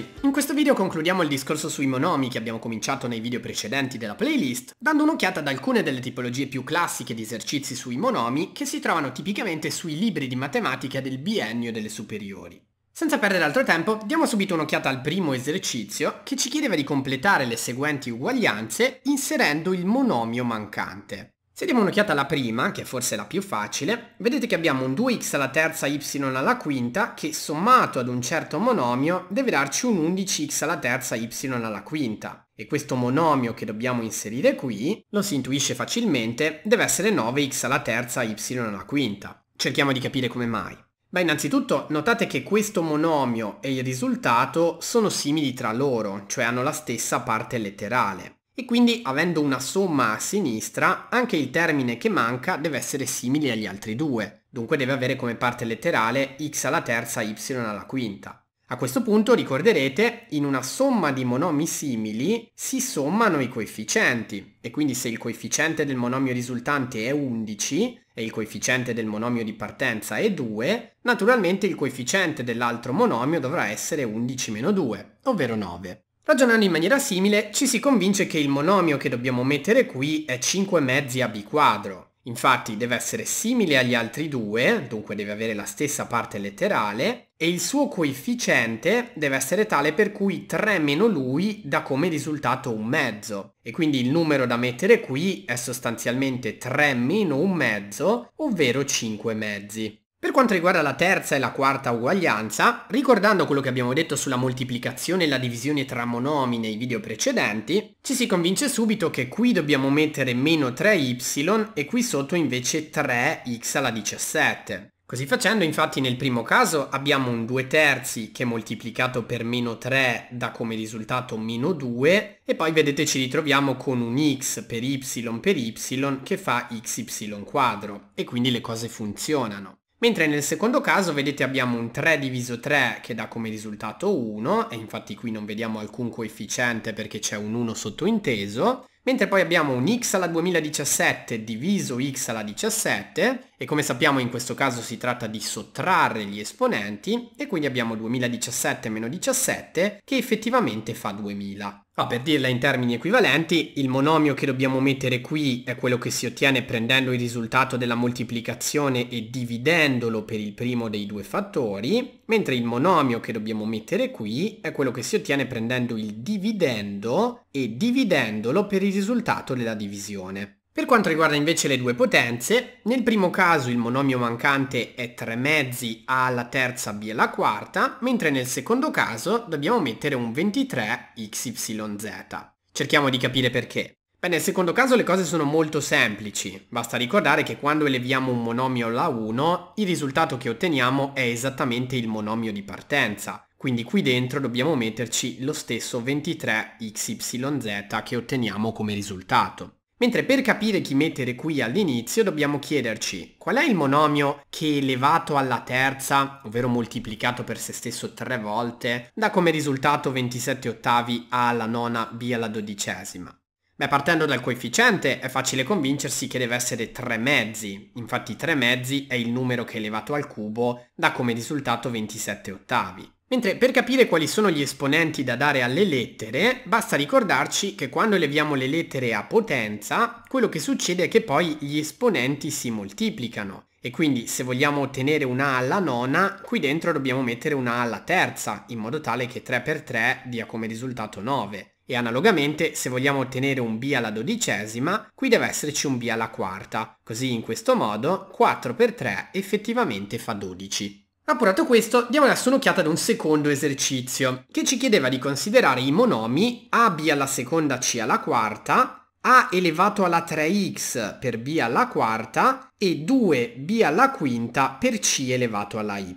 ragazzi, in questo video concludiamo il discorso sui monomi che abbiamo cominciato nei video precedenti della playlist, dando un'occhiata ad alcune delle tipologie più classiche di esercizi sui monomi che si trovano tipicamente sui libri di matematica del biennio delle superiori. Senza perdere altro tempo, diamo subito un'occhiata al primo esercizio che ci chiedeva di completare le seguenti uguaglianze inserendo il monomio mancante. Se diamo un'occhiata alla prima, che è forse la più facile, vedete che abbiamo un 2x alla terza, y alla quinta, che sommato ad un certo monomio deve darci un 11x alla terza, y alla quinta. E questo monomio che dobbiamo inserire qui, lo si intuisce facilmente, deve essere 9x alla terza, y alla quinta. Cerchiamo di capire come mai. Beh, innanzitutto notate che questo monomio e il risultato sono simili tra loro, cioè hanno la stessa parte letterale e quindi avendo una somma a sinistra anche il termine che manca deve essere simile agli altri due, dunque deve avere come parte letterale x alla terza, y alla quinta. A questo punto ricorderete, in una somma di monomi simili si sommano i coefficienti e quindi se il coefficiente del monomio risultante è 11 e il coefficiente del monomio di partenza è 2, naturalmente il coefficiente dell'altro monomio dovrà essere 11 2, ovvero 9. Ragionando in maniera simile, ci si convince che il monomio che dobbiamo mettere qui è 5 mezzi a b quadro. Infatti deve essere simile agli altri due, dunque deve avere la stessa parte letterale, e il suo coefficiente deve essere tale per cui 3 meno lui dà come risultato un mezzo. E quindi il numero da mettere qui è sostanzialmente 3 meno un mezzo, ovvero 5 mezzi. Per quanto riguarda la terza e la quarta uguaglianza, ricordando quello che abbiamo detto sulla moltiplicazione e la divisione tra monomi nei video precedenti, ci si convince subito che qui dobbiamo mettere meno 3y e qui sotto invece 3x alla 17. Così facendo infatti nel primo caso abbiamo un 2 terzi che moltiplicato per meno 3 dà come risultato meno 2 e poi vedete ci ritroviamo con un x per y per y che fa xy quadro e quindi le cose funzionano. Mentre nel secondo caso vedete abbiamo un 3 diviso 3 che dà come risultato 1 e infatti qui non vediamo alcun coefficiente perché c'è un 1 sottointeso. Mentre poi abbiamo un x alla 2017 diviso x alla 17 e come sappiamo in questo caso si tratta di sottrarre gli esponenti e quindi abbiamo 2017 meno 17 che effettivamente fa 2000. Ah, per dirla in termini equivalenti, il monomio che dobbiamo mettere qui è quello che si ottiene prendendo il risultato della moltiplicazione e dividendolo per il primo dei due fattori, mentre il monomio che dobbiamo mettere qui è quello che si ottiene prendendo il dividendo e dividendolo per il risultato della divisione. Per quanto riguarda invece le due potenze, nel primo caso il monomio mancante è 3 mezzi A alla terza B alla quarta, mentre nel secondo caso dobbiamo mettere un 23 XYZ. Cerchiamo di capire perché. Beh, nel secondo caso le cose sono molto semplici, basta ricordare che quando eleviamo un monomio alla 1, il risultato che otteniamo è esattamente il monomio di partenza, quindi qui dentro dobbiamo metterci lo stesso 23XYZ che otteniamo come risultato. Mentre per capire chi mettere qui all'inizio dobbiamo chiederci qual è il monomio che elevato alla terza, ovvero moltiplicato per se stesso tre volte, dà come risultato 27 ottavi A alla nona B alla dodicesima. Beh, partendo dal coefficiente è facile convincersi che deve essere 3 mezzi, infatti 3 mezzi è il numero che elevato al cubo dà come risultato 27 ottavi. Mentre per capire quali sono gli esponenti da dare alle lettere, basta ricordarci che quando eleviamo le lettere a potenza, quello che succede è che poi gli esponenti si moltiplicano. E quindi se vogliamo ottenere una alla nona, qui dentro dobbiamo mettere una alla terza, in modo tale che 3 per 3 dia come risultato 9. E analogamente, se vogliamo ottenere un b alla dodicesima, qui deve esserci un b alla quarta. Così in questo modo 4 per 3 effettivamente fa 12. Appurato questo, diamo adesso un'occhiata ad un secondo esercizio, che ci chiedeva di considerare i monomi ab alla seconda c alla quarta, a elevato alla 3x per b alla quarta e 2b alla quinta per c elevato alla y.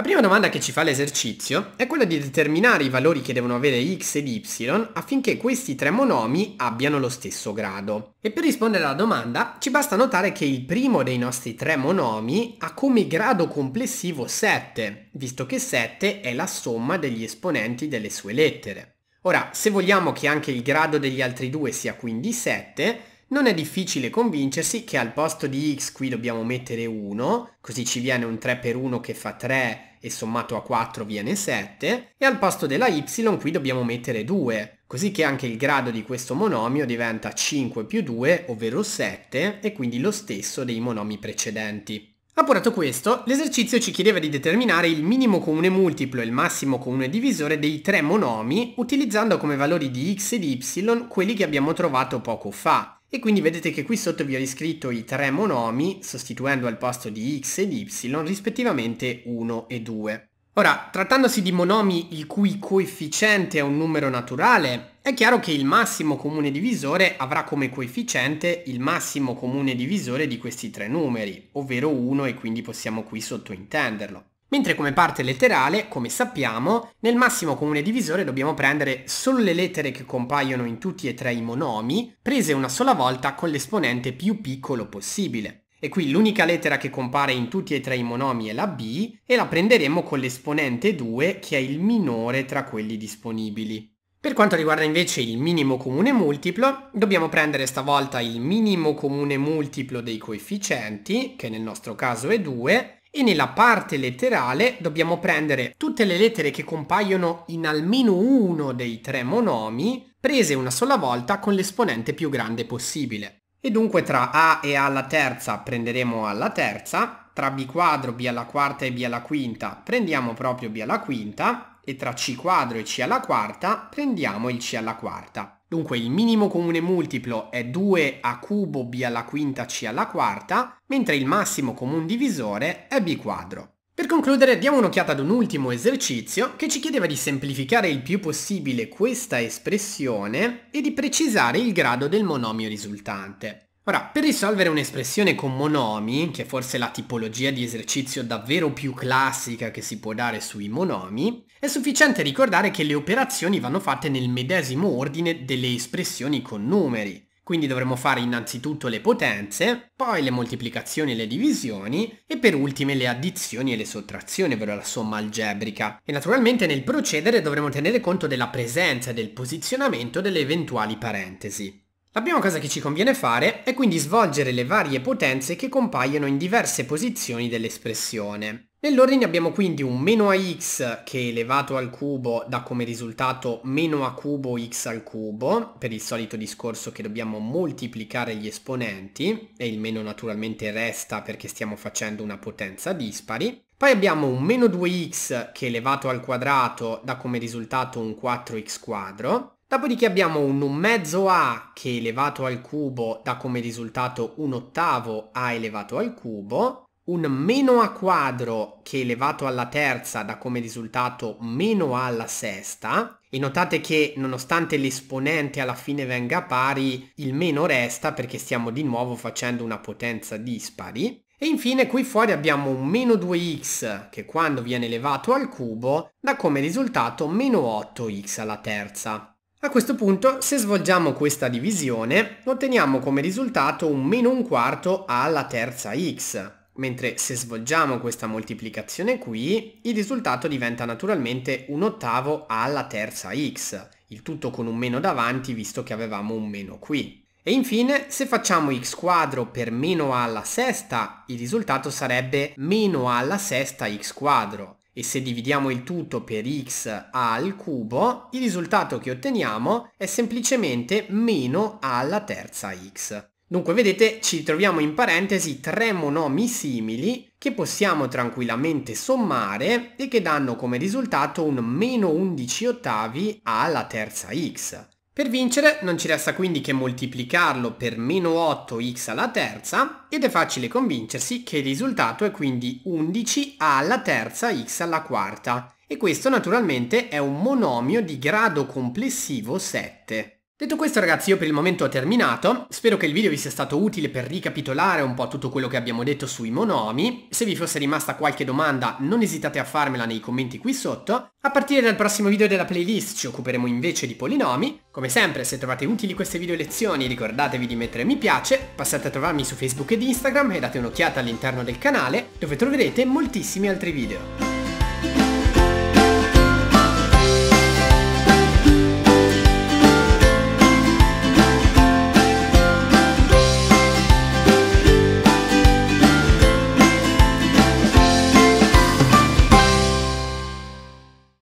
La prima domanda che ci fa l'esercizio è quella di determinare i valori che devono avere x ed y affinché questi tre monomi abbiano lo stesso grado. E per rispondere alla domanda ci basta notare che il primo dei nostri tre monomi ha come grado complessivo 7, visto che 7 è la somma degli esponenti delle sue lettere. Ora, se vogliamo che anche il grado degli altri due sia quindi 7, non è difficile convincersi che al posto di x qui dobbiamo mettere 1, così ci viene un 3 per 1 che fa 3 e sommato a 4 viene 7, e al posto della y qui dobbiamo mettere 2, così che anche il grado di questo monomio diventa 5 più 2, ovvero 7, e quindi lo stesso dei monomi precedenti. Appurato questo, l'esercizio ci chiedeva di determinare il minimo comune multiplo e il massimo comune divisore dei tre monomi utilizzando come valori di x e di y quelli che abbiamo trovato poco fa. E quindi vedete che qui sotto vi ho riscritto i tre monomi, sostituendo al posto di x ed y, rispettivamente 1 e 2. Ora, trattandosi di monomi il cui coefficiente è un numero naturale, è chiaro che il massimo comune divisore avrà come coefficiente il massimo comune divisore di questi tre numeri, ovvero 1 e quindi possiamo qui sottointenderlo. Mentre come parte letterale, come sappiamo, nel massimo comune divisore dobbiamo prendere solo le lettere che compaiono in tutti e tre i monomi, prese una sola volta con l'esponente più piccolo possibile. E qui l'unica lettera che compare in tutti e tre i monomi è la b e la prenderemo con l'esponente 2 che è il minore tra quelli disponibili. Per quanto riguarda invece il minimo comune multiplo, dobbiamo prendere stavolta il minimo comune multiplo dei coefficienti, che nel nostro caso è 2, e nella parte letterale dobbiamo prendere tutte le lettere che compaiono in almeno uno dei tre monomi prese una sola volta con l'esponente più grande possibile. E dunque tra A e A alla terza prenderemo A alla terza, tra B quadro, B alla quarta e B alla quinta prendiamo proprio B alla quinta, e tra c quadro e c alla quarta prendiamo il c alla quarta. Dunque il minimo comune multiplo è 2 a cubo b alla quinta c alla quarta, mentre il massimo comune divisore è b quadro. Per concludere diamo un'occhiata ad un ultimo esercizio che ci chiedeva di semplificare il più possibile questa espressione e di precisare il grado del monomio risultante. Ora, per risolvere un'espressione con monomi, che è forse la tipologia di esercizio davvero più classica che si può dare sui monomi, è sufficiente ricordare che le operazioni vanno fatte nel medesimo ordine delle espressioni con numeri. Quindi dovremo fare innanzitutto le potenze, poi le moltiplicazioni e le divisioni e per ultime le addizioni e le sottrazioni, ovvero la somma algebrica. E naturalmente nel procedere dovremo tenere conto della presenza e del posizionamento delle eventuali parentesi. La prima cosa che ci conviene fare è quindi svolgere le varie potenze che compaiono in diverse posizioni dell'espressione. Nell'ordine abbiamo quindi un meno ax che elevato al cubo dà come risultato meno a cubo x al cubo, per il solito discorso che dobbiamo moltiplicare gli esponenti, e il meno naturalmente resta perché stiamo facendo una potenza dispari. Poi abbiamo un meno 2x che elevato al quadrato dà come risultato un 4x quadro, Dopodiché abbiamo un mezzo a che elevato al cubo dà come risultato un ottavo a elevato al cubo, un meno a quadro che elevato alla terza dà come risultato meno a alla sesta e notate che nonostante l'esponente alla fine venga pari il meno resta perché stiamo di nuovo facendo una potenza dispari e infine qui fuori abbiamo un meno 2x che quando viene elevato al cubo dà come risultato meno 8x alla terza. A questo punto, se svolgiamo questa divisione, otteniamo come risultato un meno un quarto alla terza x, mentre se svolgiamo questa moltiplicazione qui, il risultato diventa naturalmente un ottavo alla terza x, il tutto con un meno davanti visto che avevamo un meno qui. E infine, se facciamo x quadro per meno a alla sesta, il risultato sarebbe meno alla sesta x quadro, e se dividiamo il tutto per x al cubo, il risultato che otteniamo è semplicemente meno a alla terza x. Dunque vedete ci troviamo in parentesi tre monomi simili che possiamo tranquillamente sommare e che danno come risultato un meno 11 ottavi a alla terza x. Per vincere non ci resta quindi che moltiplicarlo per meno 8x alla terza ed è facile convincersi che il risultato è quindi 11a alla terza x alla quarta e questo naturalmente è un monomio di grado complessivo 7. Detto questo ragazzi io per il momento ho terminato, spero che il video vi sia stato utile per ricapitolare un po' tutto quello che abbiamo detto sui monomi, se vi fosse rimasta qualche domanda non esitate a farmela nei commenti qui sotto, a partire dal prossimo video della playlist ci occuperemo invece di polinomi, come sempre se trovate utili queste video lezioni ricordatevi di mettere mi piace, passate a trovarmi su Facebook ed Instagram e date un'occhiata all'interno del canale dove troverete moltissimi altri video.